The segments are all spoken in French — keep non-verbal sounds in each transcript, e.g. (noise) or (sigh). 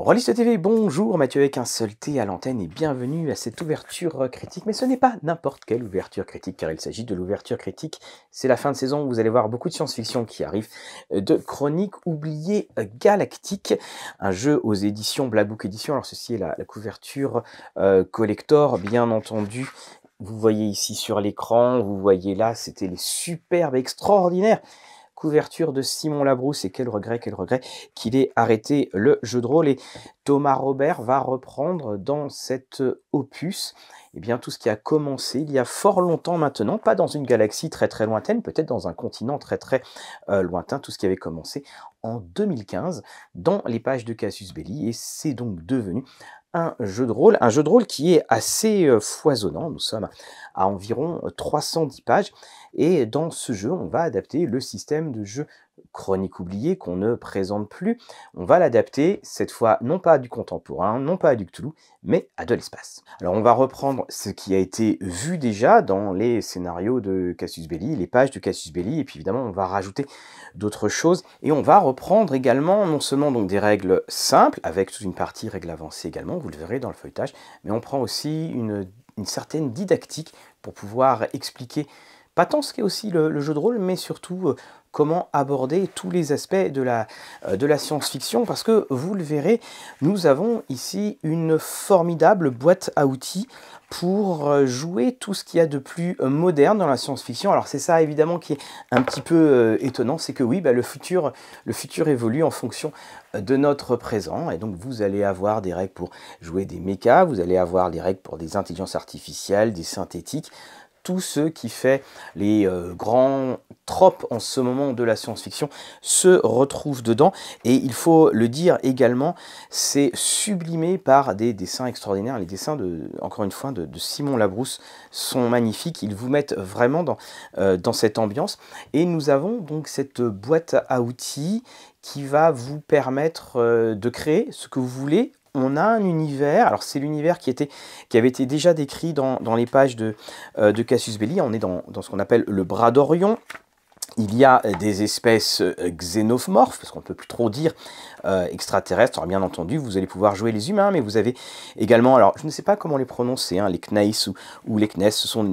Rolliste TV, bonjour Mathieu avec un seul T à l'antenne et bienvenue à cette ouverture euh, critique. Mais ce n'est pas n'importe quelle ouverture critique car il s'agit de l'ouverture critique. C'est la fin de saison, vous allez voir beaucoup de science-fiction qui arrive. Euh, de Chronique Oubliées euh, galactique, un jeu aux éditions Book Edition. Alors ceci est la, couverture collector bien entendu vous voyez ici sur l'écran, vous voyez là, c'était les superbes, extraordinaires couverture de Simon Labrousse, et quel regret, quel regret qu'il ait arrêté le jeu de rôle. Et Thomas Robert va reprendre dans cet euh, opus et eh bien, tout ce qui a commencé il y a fort longtemps maintenant, pas dans une galaxie très très lointaine, peut-être dans un continent très très euh, lointain, tout ce qui avait commencé en 2015 dans les pages de Cassius Belli, et c'est donc devenu un jeu de rôle, un jeu de rôle qui est assez euh, foisonnant. Nous sommes à environ 310 pages et dans ce jeu, on va adapter le système de jeu chronique oubliée qu'on ne présente plus. On va l'adapter, cette fois non pas à du contemporain, non pas à du Cthulhu, mais à de l'espace. Alors on va reprendre ce qui a été vu déjà dans les scénarios de Cassius Belli, les pages de Cassius Belli, et puis évidemment on va rajouter d'autres choses, et on va reprendre également non seulement donc des règles simples, avec toute une partie règles avancées également, vous le verrez dans le feuilletage, mais on prend aussi une, certaine didactique pour pouvoir expliquer pas tant ce qu'est aussi le, jeu de rôle, mais surtout euh, comment aborder tous les aspects de la, euh, de la science-fiction, parce que vous le verrez, nous avons ici une formidable boîte à outils pour euh, jouer tout ce qu'il y a de plus euh, moderne dans la science-fiction. Alors c'est ça évidemment qui est un petit peu étonnant, c'est que oui, bah, le, futur, le futur évolue en fonction de notre présent, et donc vous allez avoir des règles pour jouer des mechas, vous allez avoir des règles pour des intelligences artificielles, des synthétiques, tout ce qui fait les euh, grands tropes en ce moment de la science-fiction se retrouve dedans. Et il faut le dire également, c'est sublimé par des dessins extraordinaires. Les dessins, de, encore une fois, de, Simon Labrousse sont magnifiques. Ils vous mettent vraiment dans, euh, dans cette ambiance. Et nous avons donc cette boîte à outils qui va vous permettre euh, de créer ce que vous voulez on a un univers, alors c'est l'univers qui, qui avait été déjà décrit dans, les pages euh, de, Cassius Belli, on est dans, ce qu'on appelle le bras d'Orion, il y a des espèces euh, xénomorphes, parce qu'on ne peut plus trop dire euh, extraterrestres. Alors bien entendu, vous allez pouvoir jouer les humains, mais vous avez également, alors je ne sais pas comment les prononcer, hein, les Knaïs ou, les Knes,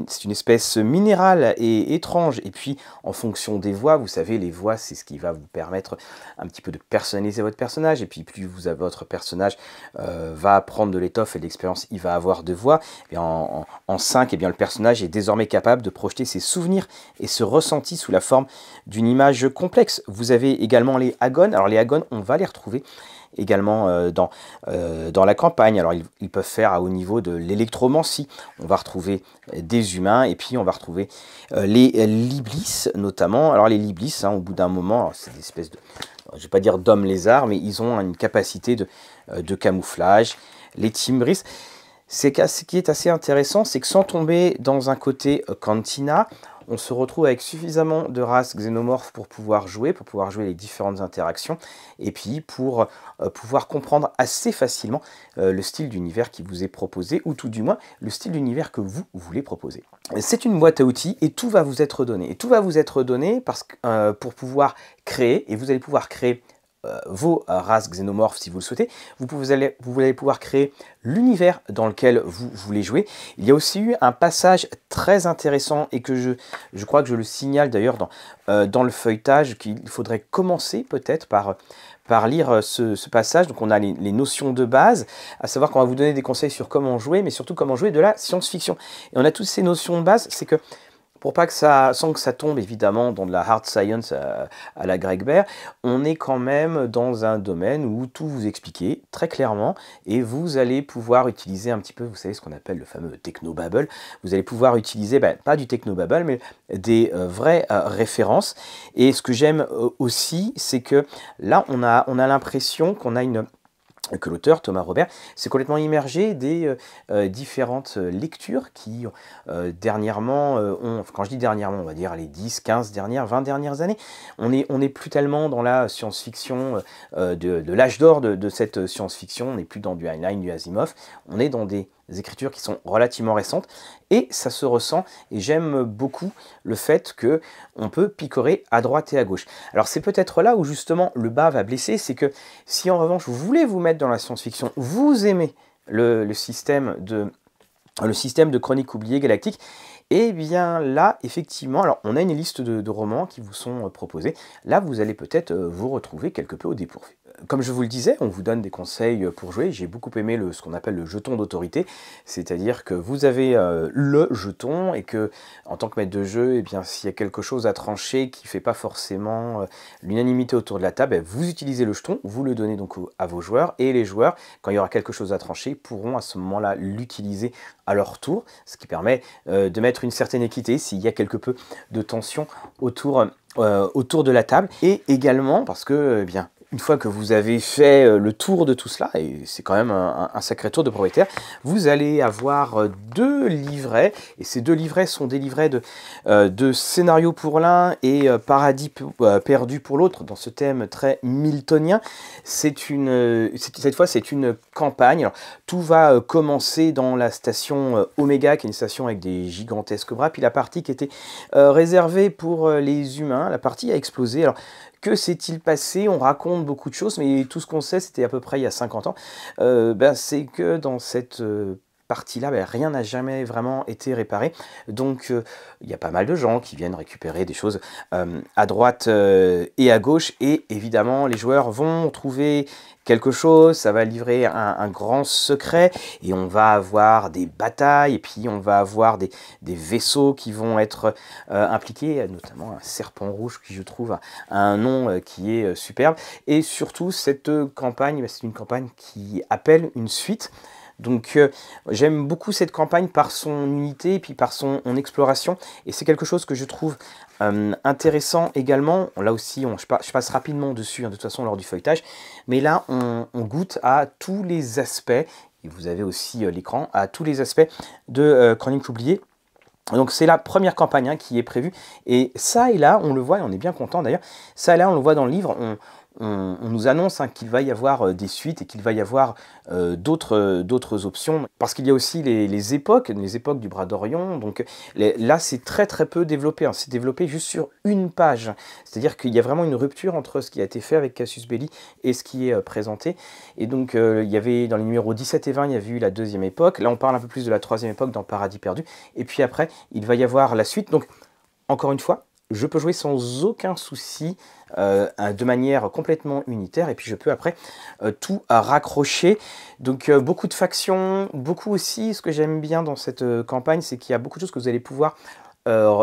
c'est une espèce minérale et étrange. Et puis en fonction des voix, vous savez, les voix, c'est ce qui va vous permettre un petit peu de personnaliser votre personnage. Et puis plus vous avez votre personnage euh, va prendre de l'étoffe et de l'expérience, il va avoir de voix. Et en, 5, et eh bien, le personnage est désormais capable de projeter ses souvenirs et se ressenti sous la forme d'une image complexe. Vous avez également les agones. Alors les agones, on va les retrouver également euh, dans, euh, dans la campagne. Alors ils, ils peuvent faire à haut niveau de l'électromancie. On va retrouver euh, des humains et puis on va retrouver les liblis notamment. Alors les liblis, hein, au bout d'un moment, c'est des espèces de, je vais pas dire d'hommes lézards, mais ils ont une capacité de, de camouflage. Les timbris, c'est ce qui est assez intéressant, c'est que sans tomber dans un côté cantina, on se retrouve avec suffisamment de races xénomorphes pour pouvoir jouer, pour pouvoir jouer les différentes interactions, et puis pour euh, pouvoir comprendre assez facilement euh, le style d'univers qui vous est proposé, ou tout du moins le style d'univers que vous voulez proposer. C'est une boîte à outils et tout va vous être donné. Et tout va vous être donné parce que, euh, pour pouvoir créer, et vous allez pouvoir créer euh, vos euh, races xénomorphes si vous le souhaitez. Vous, allez, vous pouvoir créer l'univers dans lequel vous voulez jouer. Il y a aussi eu un passage très intéressant et que je, je crois que je le signale d'ailleurs dans, euh, dans le feuilletage qu'il faudrait commencer peut-être par par lire ce, passage. Donc on a les, notions de base, à savoir qu'on va vous donner des conseils sur comment jouer, mais surtout comment jouer de la science-fiction. Et on a toutes ces notions de base, c'est que pour pas que ça, sans que ça tombe évidemment dans de la hard science euh, à, la Greg Bear, on est quand même dans un domaine où tout vous expliquer très clairement et vous allez pouvoir utiliser un petit peu, vous savez ce qu'on appelle le fameux technobabble, vous allez pouvoir utiliser, ben, pas du technobabble, mais des euh, vraies euh, références. Et ce que j'aime aussi, c'est que là, on a, on a l'impression qu'on a une que l'auteur, Thomas Robert, s'est complètement immergé des euh, euh, différentes euh, lectures qui, dernièrement, quand je dis dernièrement, on va dire les 10, 15 dernières, 20 dernières années, on n'est on est plus tellement dans la science-fiction, de, l'âge d'or de, de, cette science-fiction, on n'est plus dans du Heinlein, du Asimov, on est dans des des écritures qui sont relativement récentes et ça se ressent et j'aime beaucoup le fait que on peut picorer à droite et à gauche. Alors c'est peut-être là où justement le bas va blesser, c'est que si en revanche vous voulez vous mettre dans la science-fiction, vous aimez le, système de le système de chronique oubliée galactique, et eh bien là, effectivement, alors on a une liste de romans qui vous sont euh, proposés. Là, vous allez peut-être euh, vous retrouver quelque peu au dépourvu comme je vous le disais, on vous donne des conseils euh, pour jouer. J'ai beaucoup aimé le, ce qu'on appelle le jeton d'autorité, c'est-à-dire que vous avez euh, le jeton et que, en tant que maître de jeu, eh bien, s'il y a quelque chose à trancher qui ne fait pas forcément euh, l'unanimité autour de la table, eh, vous utilisez le jeton, vous le donnez donc à vos joueurs et les joueurs, quand il y aura quelque chose à trancher, pourront à ce moment-là l'utiliser à leur tour, ce qui permet de mettre une certaine équité s'il y a quelque peu de tension autour. autour de la table et également parce que eh bien une fois que vous avez fait euh, le tour de tout cela, et c'est quand même un, sacré tour de propriétaire, vous allez avoir euh, deux livrets, et ces deux livrets sont des livrets de, euh, de scénario pour l'un et paradis perdu pour l'autre, dans ce thème très miltonien. cette fois, c'est une campagne. tout va commencer dans la station Omega, qui est une station avec des gigantesques bras, puis la partie qui était réservée pour les humains, la partie a explosé. Alors, que s'est-il passé On raconte beaucoup de choses, mais tout ce qu'on sait, c'était à peu près il y a 50 ans, euh, ben, c'est que dans cette euh, partie-là, ben, rien n'a jamais vraiment été réparé. Donc euh, il y a pas mal de gens qui viennent récupérer des choses euh, à droite euh, et à gauche. Et évidemment, les joueurs vont trouver quelque chose, ça va livrer un, grand secret, et on va avoir des batailles, et puis on va avoir des, vaisseaux qui vont être impliqués, notamment un serpent rouge qui je trouve a un nom qui est superbe, et surtout cette campagne, ben, c'est une campagne qui appelle une suite, donc euh, j'aime beaucoup cette campagne par son unité et puis par son, exploration. Et c'est quelque chose que je trouve euh, intéressant également. Là aussi, on, je, passe rapidement dessus, hein, de toute façon, lors du feuilletage. Mais là, on, goûte à tous les aspects, et vous avez aussi euh, l'écran, à tous les aspects de Chronique oubliée. Donc c'est la première campagne hein, qui est prévue. Et ça et là, on le voit, et on est bien content d'ailleurs, ça et là, on le voit dans le livre, on, nous annonce hein, qu'il va y avoir euh, des suites et qu'il va y avoir euh, euh, d'autres options. Parce qu'il y a aussi les, époques, les époques du bras d'Orion. Donc là, c'est très très peu développé. Hein. C'est développé juste sur une page. C'est-à-dire qu'il y a vraiment une rupture entre ce qui a été fait avec Cassius Belli et ce qui est présenté. Et donc, il y avait dans les numéros 17 et 20, il y avait eu la deuxième époque. Là, on parle un peu plus de la troisième époque dans Paradis perdu. Et puis après, il va y avoir la suite. Donc, encore une fois, je peux jouer sans aucun souci euh, de manière complètement unitaire et puis je peux après euh, tout raccrocher. Donc euh, beaucoup de factions, beaucoup aussi, ce que j'aime bien dans cette campagne, c'est qu'il y a beaucoup de choses que vous allez pouvoir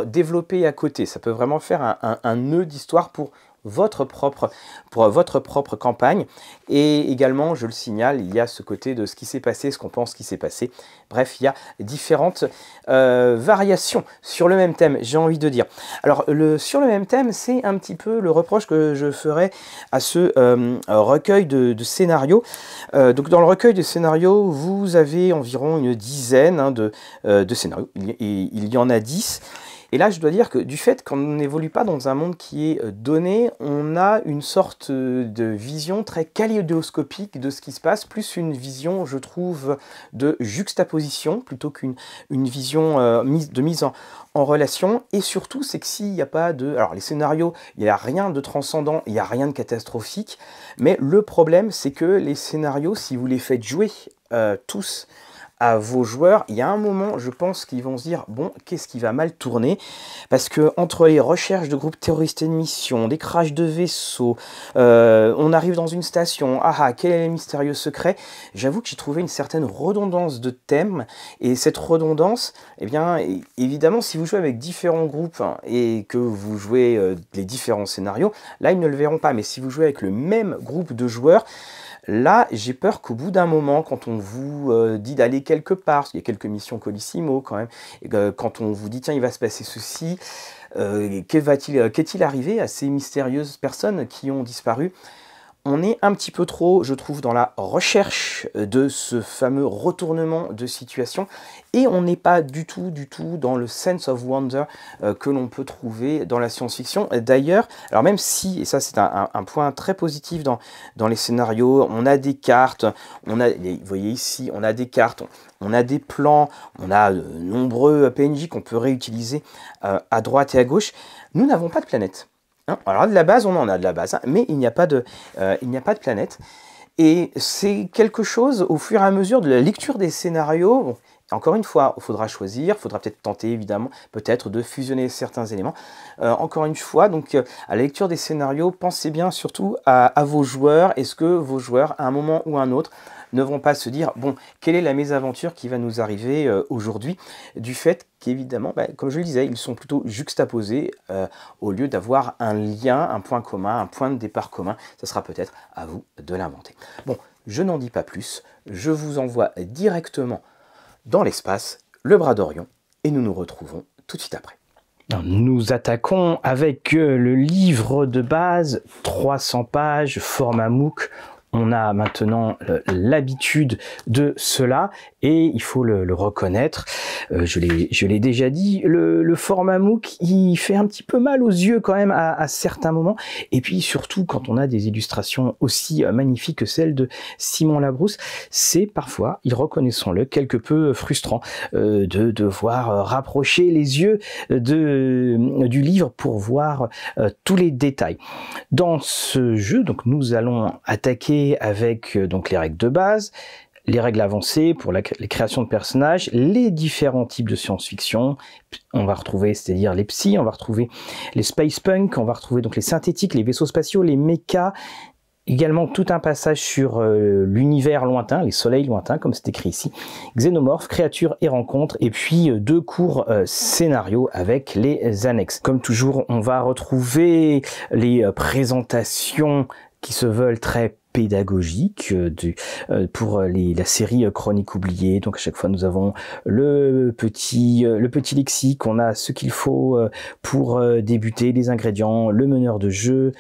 développer à côté. Ça peut vraiment faire un, un nœud d'histoire pour votre propre, pour votre propre campagne. Et également, je le signale, il y a ce côté de ce qui s'est passé, ce qu'on pense qui s'est passé. Bref, il y a différentes euh, variations sur le même thème, j'ai envie de dire. Alors, le, sur le même thème, c'est un petit peu le reproche que je ferai à ce euh, recueil de, scénarios. Euh, donc, dans le recueil de scénarios, vous avez environ une dizaine hein, de, scénarios. il y en a dix. Et là, je dois dire que du fait qu'on n'évolue pas dans un monde qui est euh, donné, on a une sorte euh, de vision très kaléidoscopique de ce qui se passe, plus une vision, je trouve, de juxtaposition plutôt qu'une une vision euh, de mise en, relation. Et surtout, c'est que s'il n'y a pas de... Alors, les scénarios, il n'y a rien de transcendant, il n'y a rien de catastrophique, mais le problème, c'est que les scénarios, si vous les faites jouer tous, à vos joueurs, il y a un moment, je pense qu'ils vont se dire bon, qu'est-ce qui va mal tourner Parce que entre les recherches de groupes terroristes et de missions, des crashs de vaisseaux, euh, on arrive dans une station, ah ah, quel est le mystérieux secret J'avoue que j'ai trouvé une certaine redondance de thèmes et cette redondance, eh bien, évidemment, si vous jouez avec différents groupes hein, et que vous jouez euh, les différents scénarios, là ils ne le verront pas. Mais si vous jouez avec le même groupe de joueurs, Là, j'ai peur qu'au bout d'un moment, quand on vous euh, dit d'aller quelque part, il y a quelques missions Colissimo quand même, euh, quand on vous dit tiens, il va se passer ceci, euh, qu'est-il arrivé à ces mystérieuses personnes qui ont disparu on est un petit peu trop, je trouve, dans la recherche de ce fameux retournement de situation et on n'est pas du tout, du tout dans le sense of wonder euh, que l'on peut trouver dans la science-fiction. D'ailleurs, alors même si, et ça c'est un, point très positif dans, dans les scénarios, on a des cartes, on a, vous voyez ici, on a des cartes, on, a des plans, on a de nombreux PNJ qu'on peut réutiliser euh, à droite et à gauche, nous n'avons pas de planète. Hein, alors de la base, on en a de la base, hein, mais il n'y a, pas de, euh, a pas de planète. Et c'est quelque chose, au fur et à mesure de la lecture des scénarios, encore une fois, il faudra choisir, il faudra peut-être tenter évidemment, peut-être de fusionner certains éléments. Euh, encore une fois, donc euh, à la lecture des scénarios, pensez bien surtout à, vos joueurs. Est-ce que vos joueurs, à un moment ou à un autre, ne vont pas se dire, bon, quelle est la mésaventure qui va nous arriver euh, aujourd'hui du fait qu'évidemment, bah, comme je le disais, ils sont plutôt juxtaposés au lieu d'avoir un lien, un point commun, un point de départ commun. Ça sera peut-être à vous de l'inventer. Bon, je n'en dis pas plus, je vous envoie directement dans l'espace, le bras d'Orion, et nous nous retrouvons tout de suite après. Nous attaquons avec euh, le livre de base, 300 pages, format MOOC on a maintenant euh, l'habitude de cela et il faut le, reconnaître. Euh, je l'ai déjà dit, le, format MOOC, il fait un petit peu mal aux yeux quand même à, certains moments. Et puis surtout quand on a des illustrations aussi euh, magnifiques que celles de Simon Labrousse, c'est parfois, il reconnaissons-le, quelque peu frustrant de devoir rapprocher les yeux de, du livre pour voir tous les détails. Dans ce jeu, donc nous allons attaquer avec euh, donc les règles de base, les règles avancées pour les créations de personnages, les différents types de science-fiction. On va retrouver, c'est-à-dire les psy, on va retrouver les space punk, on va retrouver donc les synthétiques, les vaisseaux spatiaux, les mechas. Également tout un passage sur euh, l'univers lointain, les soleils lointains, comme c'est écrit ici. Xénomorphes, créatures et rencontres. Et puis euh, deux cours scénarios avec les annexes. Comme toujours, on va retrouver les présentations qui se veulent très pédagogique euh, euh, pour euh, la série Chronique oubliée. Donc à chaque fois nous avons le petit, le petit lexique, on a ce qu'il faut pour débuter, les ingrédients, le meneur de jeu,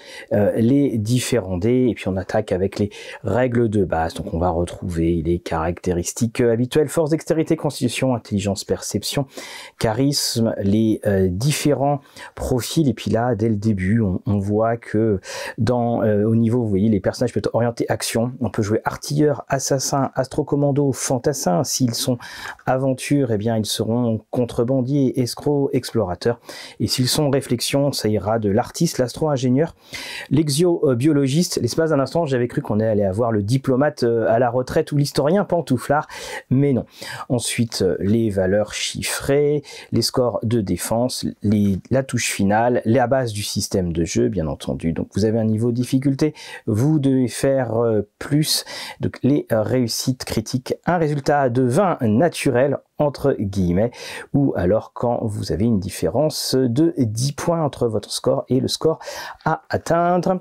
les différents dés, et puis on attaque avec les règles de base. Donc on va retrouver les caractéristiques habituelles, force, dextérité, constitution, intelligence, perception, charisme, les différents profils. Et puis là, dès le début, on, voit que dans, au niveau, vous voyez, les personnages peuvent orienté action. On peut jouer artilleur, assassin, astrocommando, fantassin. S'ils sont aventure, eh bien ils seront contrebandiers, escrocs, explorateurs. Et s'ils sont réflexion, ça ira de l'artiste, l'astro-ingénieur, l'exio-biologiste. L'espace d'un instant, j'avais cru qu'on allait avoir le diplomate euh, à la retraite ou l'historien pantouflard, mais non. Ensuite, euh, les valeurs chiffrées, les scores de défense, les, la touche finale, la base du système de jeu, bien entendu. Donc vous avez un niveau de difficulté, vous devez faire euh, plus. Donc les euh, réussites critiques, un résultat de 20 naturel entre guillemets, ou alors quand vous avez une différence de 10 points entre votre score et le score à atteindre.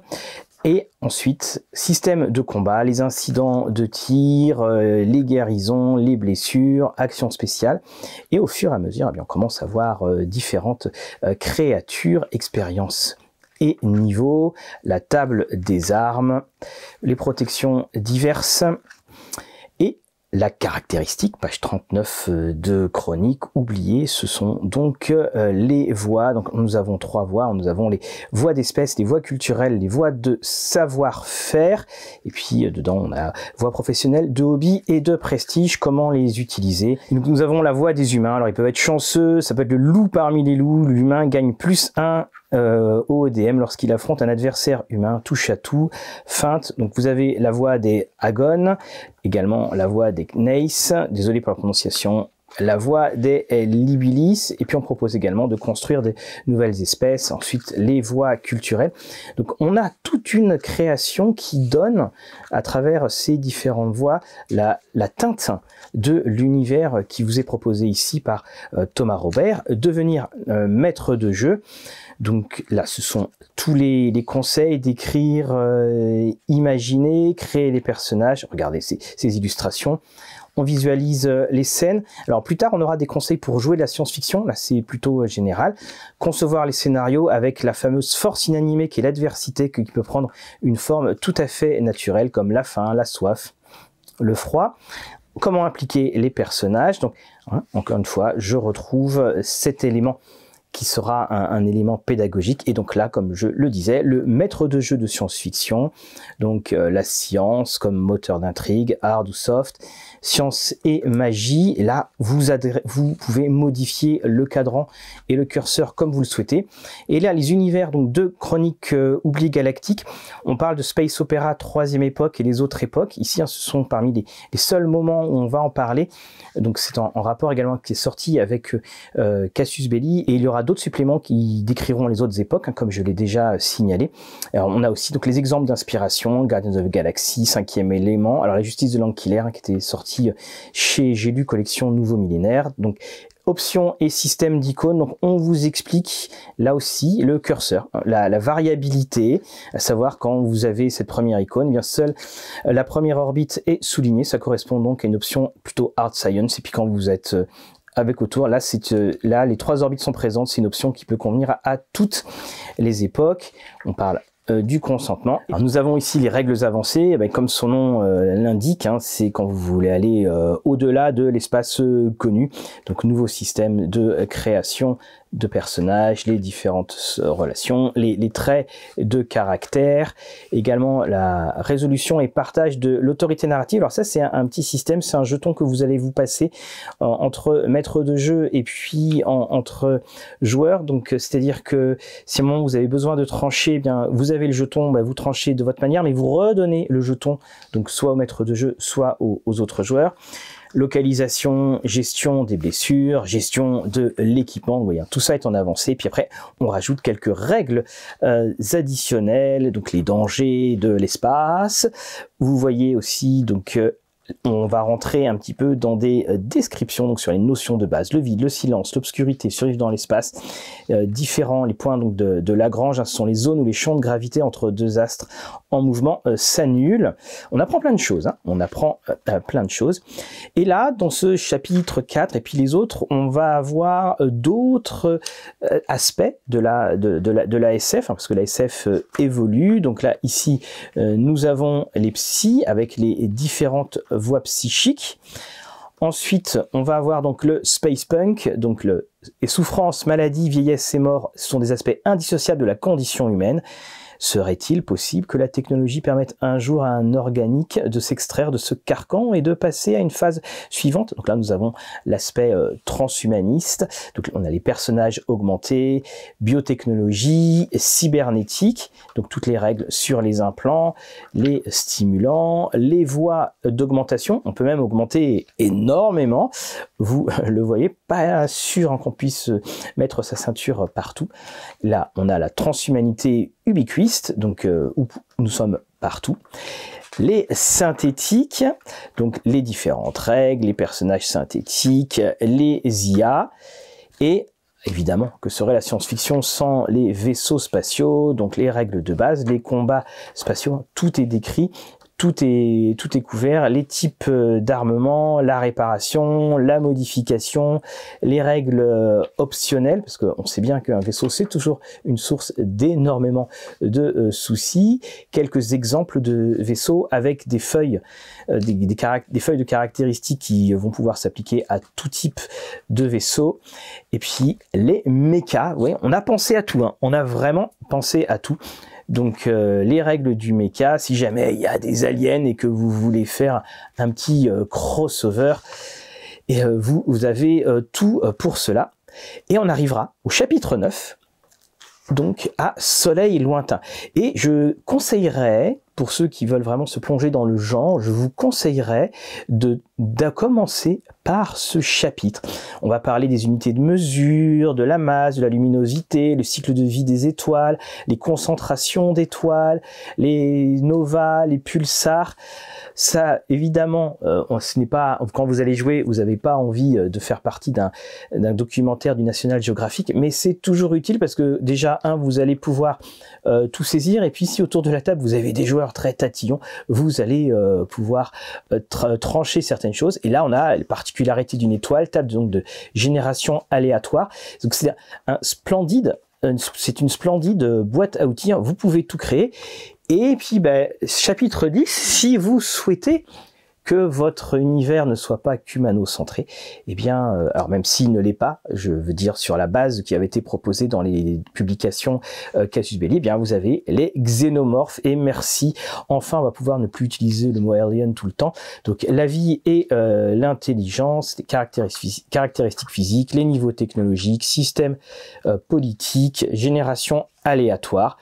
Et ensuite, système de combat, les incidents de tir, euh, les guérisons, les blessures, actions spéciales. Et au fur et à mesure, eh bien, on commence à voir différentes créatures, expériences niveau la table des armes, les protections diverses et la caractéristique, page 39 euh, de chronique, oubliée, ce sont donc euh, les voies. Donc nous avons trois voies, nous avons les voies d'espèces, les voies culturelles, les voies de savoir-faire, et puis euh, dedans on a voies professionnelles, de hobby et de prestige, comment les utiliser. nous avons la voie des humains, alors ils peuvent être chanceux, ça peut être le loup parmi les loups, l'humain gagne plus 1 euh, au ODM e lorsqu'il affronte un adversaire humain, touche à tout, feinte. Donc vous avez la voix des Agon, également la voix des Kneis, désolé pour la prononciation, la voix des libilis, et puis on propose également de construire des nouvelles espèces, ensuite les voies culturelles. Donc on a toute une création qui donne, à travers ces différentes voies, la, la teinte de l'univers qui vous est proposé ici par euh, Thomas Robert, devenir euh, maître de jeu. Donc là, ce sont tous les, conseils d'écrire, euh, imaginer, créer les personnages. Regardez ces, illustrations. On visualise euh, les scènes. Alors plus tard, on aura des conseils pour jouer de la science-fiction. Là, c'est plutôt euh, général. Concevoir les scénarios avec la fameuse force inanimée qui est l'adversité, qui peut prendre une forme tout à fait naturelle, comme la faim, la soif, le froid comment impliquer les personnages. Donc, hein, encore une fois, je retrouve cet élément qui sera un, élément pédagogique. Et donc là, comme je le disais, le maître de jeu de science-fiction, donc euh, la science comme moteur d'intrigue, hard ou soft, science et magie. là, vous, vous pouvez modifier le cadran et le curseur comme vous le souhaitez. Et là, les univers donc deux chroniques euh, Oubli Galactique, on parle de Space Opera troisième époque et les autres époques. Ici, hein, ce sont parmi les, seuls moments où on va en parler. Donc c'est en, rapport également qui est sorti avec euh, Cassius Belli et il y aura d'autres suppléments qui décriront les autres époques, hein, comme je l'ai déjà euh, signalé. on a aussi donc les exemples d'inspiration, Guardians of the Galaxy, Cinquième élément, alors la justice de l'Anquilaire hein, qui était sortie euh, chez Gélu collection Nouveau Millénaire. Donc options et système d'icônes. Donc, on vous explique là aussi le curseur, hein, la, variabilité, à savoir quand vous avez cette première icône, eh bien seule euh, la première orbite est soulignée. Ça correspond donc à une option plutôt hard science. Et puis, quand vous êtes avec autour, là, euh, là, les trois orbites sont présentes, c'est une option qui peut convenir à, toutes les époques. On parle euh, du consentement. nous avons ici les règles avancées, eh ben, comme son nom euh, l'indique, hein, c'est quand vous voulez aller au-delà de l'espace connu. Donc nouveau système de création de personnages, les différentes euh, relations, les, traits de caractère, également la résolution et partage de l'autorité narrative. Alors ça, c'est un, petit système, c'est un jeton que vous allez vous passer entre maître de jeu et puis entre joueurs. Donc euh, c'est-à-dire que si un vous avez besoin de trancher, eh bien vous avez le jeton, bah, vous tranchez de votre manière, mais vous redonnez le jeton, donc soit au maître de jeu, soit aux autres joueurs localisation, gestion des blessures, gestion de l'équipement. tout ça est en avancé. Puis après, on rajoute quelques règles euh, additionnelles, donc les dangers de l'espace. Vous voyez aussi donc euh, on va rentrer un petit peu dans des euh, descriptions, donc sur les notions de base, le vide, le silence, l'obscurité, survivre dans l'espace, euh, différents, les points donc, de, Lagrange, hein, ce sont les zones où les champs de gravité entre deux astres en mouvement euh, s'annulent. On apprend plein de choses, hein. on apprend plein de choses. Et là, dans ce chapitre 4 et puis les autres, on va avoir d'autres aspects de la, de, la, SF, hein, parce que la SF évolue. Donc là, ici, nous avons les psys avec les différentes voie psychique. Ensuite, on va avoir donc le space punk, donc le et souffrance, maladie, vieillesse et mort sont des aspects indissociables de la condition humaine. Serait-il possible que la technologie permette un jour à un organique de s'extraire de ce carcan et de passer à une phase suivante Donc là, nous avons l'aspect euh, transhumaniste. Donc on a les personnages augmentés, biotechnologie, cybernétique, donc toutes les règles sur les implants, les stimulants, les voies d'augmentation. On peut même augmenter énormément. Vous euh, le voyez, pas sûr hein, qu'on puisse euh, mettre sa ceinture partout. Là, on a la transhumanité ubiquistes, donc euh, où nous sommes partout. Les synthétiques, donc les différentes règles, les personnages synthétiques, les IA, et Évidemment, que serait la science-fiction sans les vaisseaux spatiaux, donc les règles de base, les combats spatiaux, tout est décrit tout est tout est couvert, les types euh, d'armement, la réparation, la modification, les règles euh, optionnelles parce qu'on sait bien qu'un vaisseau c'est toujours une source d'énormément de euh, soucis. Quelques exemples de vaisseaux avec des feuilles des, feuilles de caractéristiques qui vont pouvoir s'appliquer à tout type de vaisseau et puis les mechas, on a pensé à tout hein. on a vraiment pensé à tout donc euh, les règles du mecha, si jamais il y a des aliens et que vous voulez faire un petit euh, crossover, et euh, vous, vous, avez tout pour cela. Et on arrivera au chapitre 9, donc à Soleil lointain. Et je conseillerais pour ceux qui veulent vraiment se plonger dans le genre, je vous conseillerais de, commencer par ce chapitre. On va parler des unités de mesure, de la masse, de la luminosité, le cycle de vie des étoiles, les concentrations d'étoiles, les novas, les pulsars. Ça, évidemment, euh, ce n'est pas quand vous allez jouer, vous n'avez pas envie euh, de faire partie d'un documentaire du National Geographic, mais c'est toujours utile parce que déjà, un, vous allez pouvoir euh, tout saisir, et puis si autour de la table vous avez des joueurs très tatillon, vous allez euh, pouvoir euh, euh, trancher certaines choses. Et là, on a la particularité d'une étoile, table donc de génération aléatoire. Donc c'est un splendide, c'est une splendide boîte à outils. Hein. Vous pouvez tout créer. Et puis, ben, chapitre 10, si vous souhaitez que votre univers ne soit pas cumano-centré, eh bien, euh, alors même s'il ne l'est pas, je veux dire sur la base qui avait été proposée dans les publications euh, Casus Belli, eh bien, vous avez les xénomorphes, et merci, enfin, on va pouvoir ne plus utiliser le mot alien tout le temps. Donc, la vie et euh, l'intelligence, les caractéristiques, physiques, les niveaux technologiques, systèmes politiques, générations aléatoires,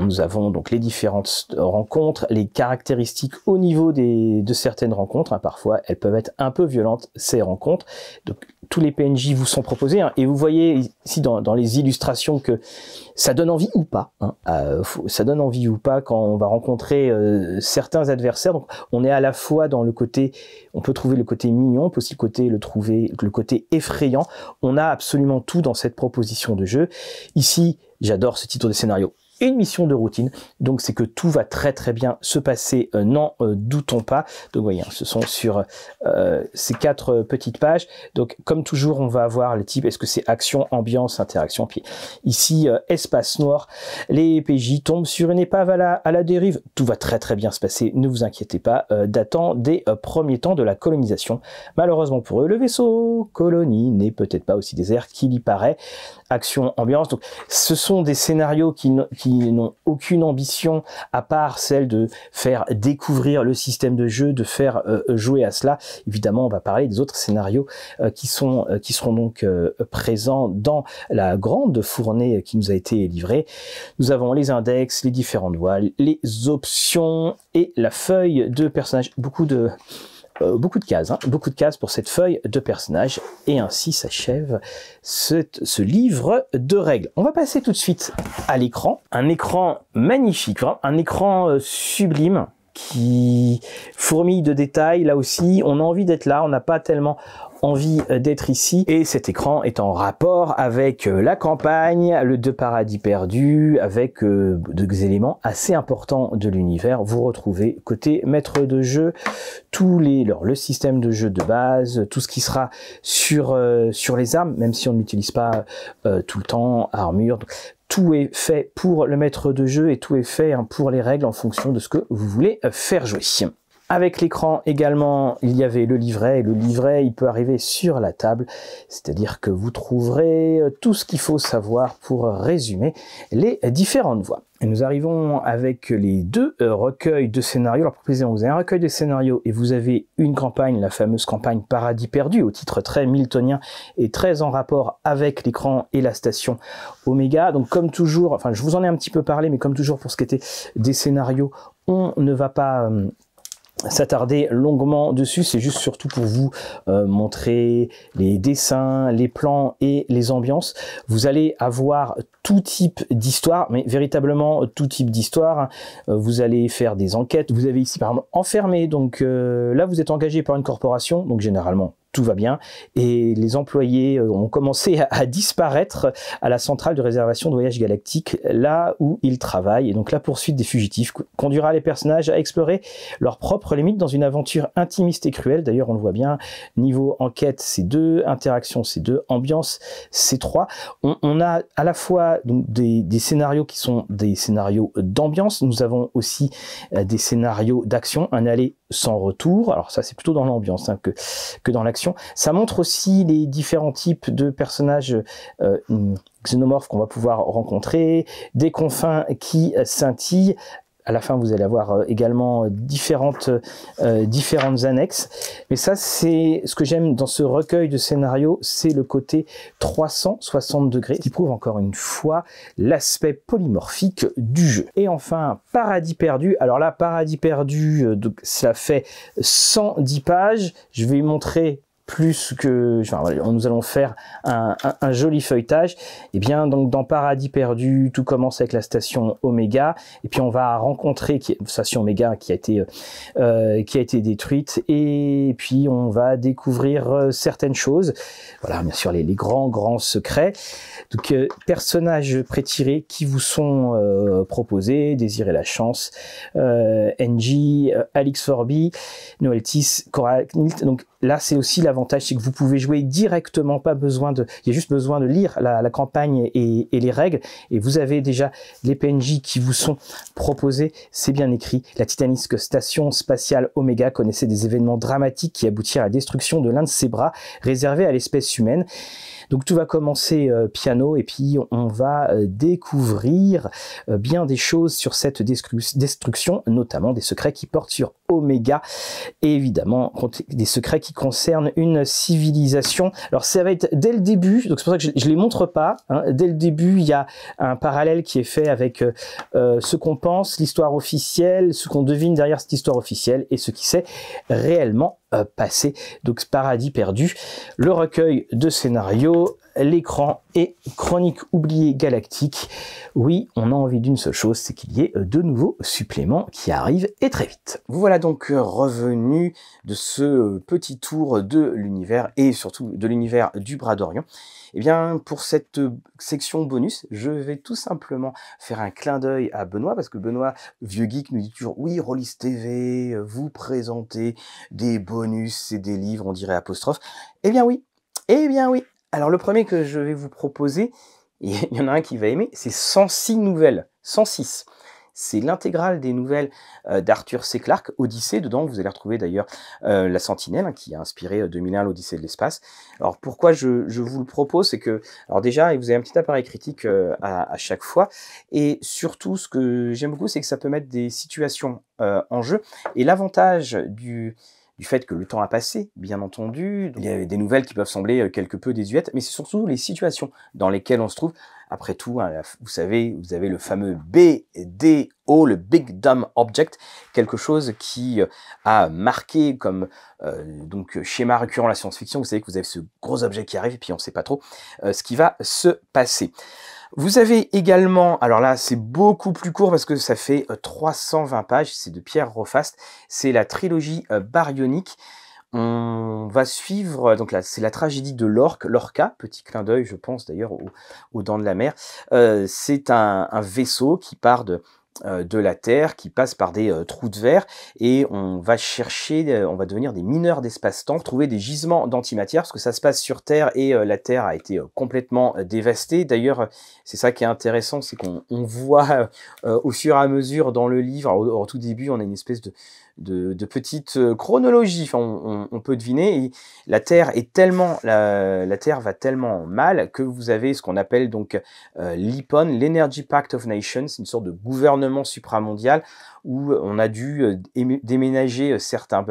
nous avons donc les différentes euh, rencontres, les caractéristiques au niveau des, de certaines rencontres. Hein. parfois, elles peuvent être un peu violentes, ces rencontres. Donc, tous les PNJ vous sont proposés. Hein. et vous voyez ici dans, dans, les illustrations que ça donne envie ou pas. Hein. Euh, ça donne envie ou pas quand on va rencontrer euh, certains adversaires. Donc, on est à la fois dans le côté, on peut trouver le côté mignon, on peut aussi côté, le trouver, le côté effrayant. On a absolument tout dans cette proposition de jeu. Ici, J'adore ce titre de scénario une mission de routine. Donc c'est que tout va très très bien se passer, euh, n'en euh, doutons pas. Donc voyez, hein, ce sont sur euh, ces quatre petites pages. Donc comme toujours, on va avoir les types, est-ce que c'est action, ambiance, interaction. Puis ici, espace noir, les PJ tombent sur une épave à la, dérive. Tout va très très bien se passer, ne vous inquiétez pas, datant des premiers temps de la colonisation. Malheureusement pour eux, le vaisseau colonie n'est peut-être pas aussi désert qu'il y paraît. Action, ambiance, donc ce sont des scénarios qui, qui n'ont aucune ambition à part celle de faire découvrir le système de jeu, de faire euh, euh, jouer à cela. Évidemment, on va parler des autres scénarios euh, qui sont qui seront donc présents dans la grande fournée qui nous a été livrée. Nous avons les index, les différentes voiles, les options et la feuille de personnages. Beaucoup de euh, beaucoup de cases, hein. beaucoup de cases pour cette feuille de personnage. Et ainsi s'achève ce, livre de règles. On va passer tout de suite à l'écran. Un écran magnifique, un écran euh, sublime qui fourmille de détails. Là aussi, on a envie d'être là. On n'a pas tellement envie euh, d'être ici. Et cet écran est en rapport avec euh, la campagne, le Deux Paradis Perdus, avec euh, deux éléments assez importants de l'univers. Vous retrouvez côté maître de jeu tous les, alors, le système de jeu de base, tout ce qui sera sur, sur les armes, même si on n'utilise pas tout le temps armure. tout est fait pour le maître de jeu et tout est fait hein, pour les règles en fonction de ce que vous voulez faire jouer. Avec l'écran également, il y avait le livret, et le livret, il peut arriver sur la table, c'est-à-dire que vous trouverez euh, tout ce qu'il faut savoir pour résumer les différentes voies. Et nous arrivons avec les deux euh, recueils de scénarios. Alors, pour vous avez un recueil de scénarios et vous avez une campagne, la fameuse campagne Paradis perdu, au titre très miltonien et très en rapport avec l'écran et la station Oméga. Donc, comme toujours, enfin, je vous en ai un petit peu parlé, mais comme toujours pour ce qui était des scénarios, on ne va pas euh, s'attarder longuement dessus, c'est juste surtout pour vous euh, montrer les dessins, les plans et les ambiances. Vous allez avoir tout type d'histoire, mais véritablement tout type d'histoire. Euh, vous allez faire des enquêtes. Vous avez ici par exemple enfermé, donc euh, là vous êtes engagé par une corporation, donc généralement tout va bien. Et les employés euh, ont commencé à, disparaître à la centrale de réservation de voyage galactique, là où ils travaillent. Et donc la poursuite des fugitifs conduira les personnages à explorer leurs propres limites dans une aventure intimiste et cruelle. D'ailleurs, on le voit bien, niveau enquête, c'est deux, interaction, c'est deux, ambiance, c'est trois. On, a à la fois des, des scénarios qui sont des scénarios d'ambiance, nous avons aussi euh, des scénarios d'action, un aller sans retour. Alors ça, c'est plutôt dans l'ambiance hein, que, que dans l'action. Ça montre aussi les différents types de personnages euh, xénomorphes qu'on va pouvoir rencontrer, des confins qui scintillent, à la fin, vous allez avoir euh, également euh, différentes, euh, différentes annexes. Mais ça, c'est ce que j'aime dans ce recueil de scénarios, c'est le côté 360 degrés, qui prouve encore une fois l'aspect polymorphique du jeu. Et enfin, Paradis perdu. Alors là, Paradis perdu, donc, ça fait 110 pages. Je vais montrer plus que, enfin, nous allons faire un, joli feuilletage. Et eh bien, donc dans Paradis perdu, tout commence avec la station Oméga, et puis on va rencontrer qui, station Oméga qui a été euh, qui a été détruite, et puis on va découvrir euh, certaines choses. Voilà, bien sûr les, grands grands secrets. Donc personnages euh, personnages prétirés qui vous sont euh, proposés, désirer la chance, euh, NG, Alix Forby, Noël Tis, Cora donc Là, c'est aussi l'avantage, c'est que vous pouvez jouer directement, pas besoin de, il y a juste besoin de lire la, campagne et, les règles, et vous avez déjà les PNJ qui vous sont proposés, c'est bien écrit. La titanisque station spatiale Omega connaissait des événements dramatiques qui aboutirent à la destruction de l'un de ses bras, réservé à l'espèce humaine. Donc tout va commencer euh, piano et puis on va euh, découvrir euh, bien des choses sur cette destruction, notamment des secrets qui portent sur Omega, et évidemment des secrets qui concernent une civilisation. Alors ça va être dès le début, donc c'est pour ça que je, ne les montre pas. Hein. Dès le début, il y a un parallèle qui est fait avec ce qu'on pense, l'histoire officielle, ce qu'on devine derrière cette histoire officielle et ce qui s'est réellement euh, passé, donc Paradis perdu, le recueil de scénarios l'écran et Chronique oubliée galactique. Oui, on a envie d'une seule chose, c'est qu'il y ait euh, de nouveaux suppléments qui arrivent et très vite. Vous Voilà donc euh, revenu de ce euh, petit tour de l'univers et surtout de l'univers du bras d'orion Eh bien, pour cette section bonus, je vais tout simplement faire un clin d'œil à Benoît, parce que Benoît, vieux geek, nous dit toujours, oui, Rollis TV, vous présentez des bonus et des livres, on dirait apostrophe. Eh bien oui, eh bien oui, alors le premier que je vais vous proposer, et (laughs) il y en a un qui va aimer, c'est 106 nouvelles, 106. C'est l'intégrale des nouvelles euh, d'Arthur C. Clarke, Odyssée. Dedans, vous allez retrouver d'ailleurs euh, La Sentinelle, hein, qui a inspiré 2001 euh, l'Odyssée de l'espace. Alors pourquoi je, vous le propose, c'est que, alors déjà, vous avez un petit appareil critique à, chaque fois, et surtout, ce que j'aime beaucoup, c'est que ça peut mettre des situations en jeu. Et l'avantage du du fait que le temps a passé, bien entendu. il y a des nouvelles qui peuvent sembler euh, quelque peu désuètes, mais c'est surtout les situations dans lesquelles on se trouve. Après tout, hein, vous savez, vous avez le fameux BDO, le Big Dumb Object, quelque chose qui euh, a marqué comme euh, schéma récurrent la science-fiction. Vous savez que vous avez ce gros objet qui arrive et puis on ne sait pas trop ce qui va se passer. Vous avez également, alors là c'est beaucoup plus court parce que ça fait 320 euh, pages, c'est de Pierre Rofast, c'est la trilogie euh, baryonique. On va suivre, donc là, c'est la tragédie de l'orque, l'orca, petit clin d'œil, je pense d'ailleurs, aux, dents de la mer. Euh, c'est un, vaisseau qui part de, euh, de la Terre qui passe par des euh, trous de verre et on va chercher, euh, on va devenir des mineurs d'espace-temps, trouver des gisements d'antimatière parce que ça se passe sur Terre et la Terre a été complètement dévastée. D'ailleurs, c'est ça qui est intéressant, c'est qu'on voit au fur et à mesure dans le livre, au, tout début, on a une espèce de, de, petites euh, chronologies. on, peut deviner. la Terre est tellement, la, Terre va tellement mal que vous avez ce qu'on appelle donc euh, l'IPON, l'Energy Pact of Nations, une sorte de gouvernement supramondial où on a dû euh, déménager certains,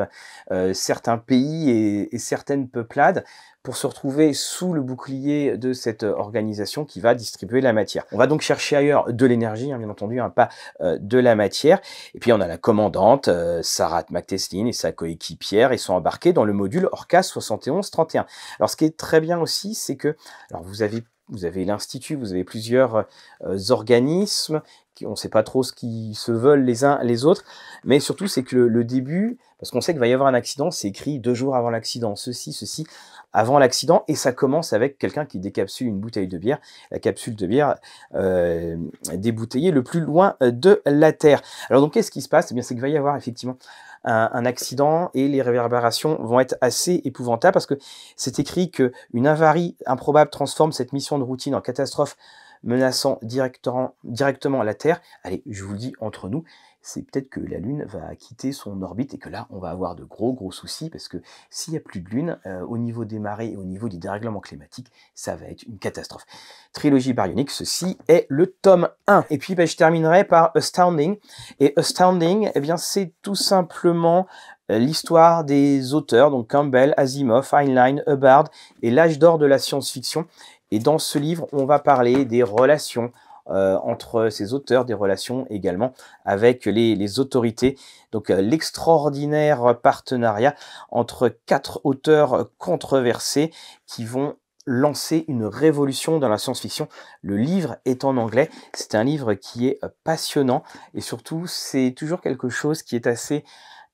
pays et certaines peuplades pour se retrouver sous le bouclier de cette euh, organisation qui va distribuer la matière. On va donc chercher ailleurs de l'énergie, hein, bien entendu, un hein, pas euh, de la matière. Et puis on a la commandante, euh, Sarah McTeslin et sa coéquipière, ils sont embarqués dans le module Orca 7131. Alors ce qui est très bien aussi, c'est que alors vous avez vous avez l'Institut, vous avez plusieurs euh, organismes, on ne sait pas trop ce qu'ils se veulent les uns les autres, mais surtout c'est que le, début, parce qu'on sait qu'il va y avoir un accident, c'est écrit deux jours avant l'accident, ceci, ceci, avant l'accident, et ça commence avec quelqu'un qui décapsule une bouteille de bière, la capsule de bière euh, débouteillée le plus loin euh, de la Terre. Alors donc qu'est-ce qui se passe eh bien c'est qu'il va y avoir effectivement un, accident et les réverbérations vont être assez épouvantables parce que c'est écrit qu'une avarie improbable transforme cette mission de routine en catastrophe menaçant directement la Terre. Allez, je vous le dis entre nous, c'est peut-être que la Lune va quitter son orbite et que là, on va avoir de gros, gros soucis parce que s'il n'y a plus de Lune, euh, au niveau des marées et au niveau du dérèglement climatique, ça va être une catastrophe. Trilogie baryonique, ceci est le tome 1. Et puis, ben, je terminerai par Astounding. Et Astounding, eh bien, c'est tout simplement euh, l'histoire des auteurs, donc Campbell, Asimov, Heinlein, Hubbard et l'âge d'or de la science-fiction. Et dans ce livre, on va parler des relations euh, entre ces auteurs, des relations également avec les, autorités. Donc euh, l'extraordinaire partenariat entre quatre auteurs controversés qui vont lancer une révolution dans la science-fiction. Le livre est en anglais, c'est un livre qui est euh, passionnant et surtout c'est toujours quelque chose qui est assez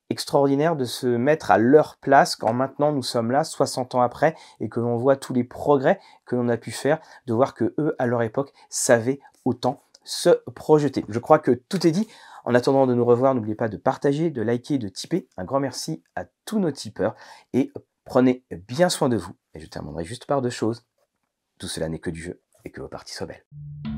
extraordinaire de se mettre à leur place quand maintenant nous sommes là, 60 ans après, et que l'on voit tous les progrès que l'on a pu faire, de voir que eux, à leur époque, savaient autant se projeter. Je crois que tout est dit. En attendant de nous revoir, n'oubliez pas de partager, de liker, de tiper. Un grand merci à tous nos tipeurs et prenez bien soin de vous. Et je terminerai juste par deux choses. Tout cela n'est que du jeu et que vos parties soient belles.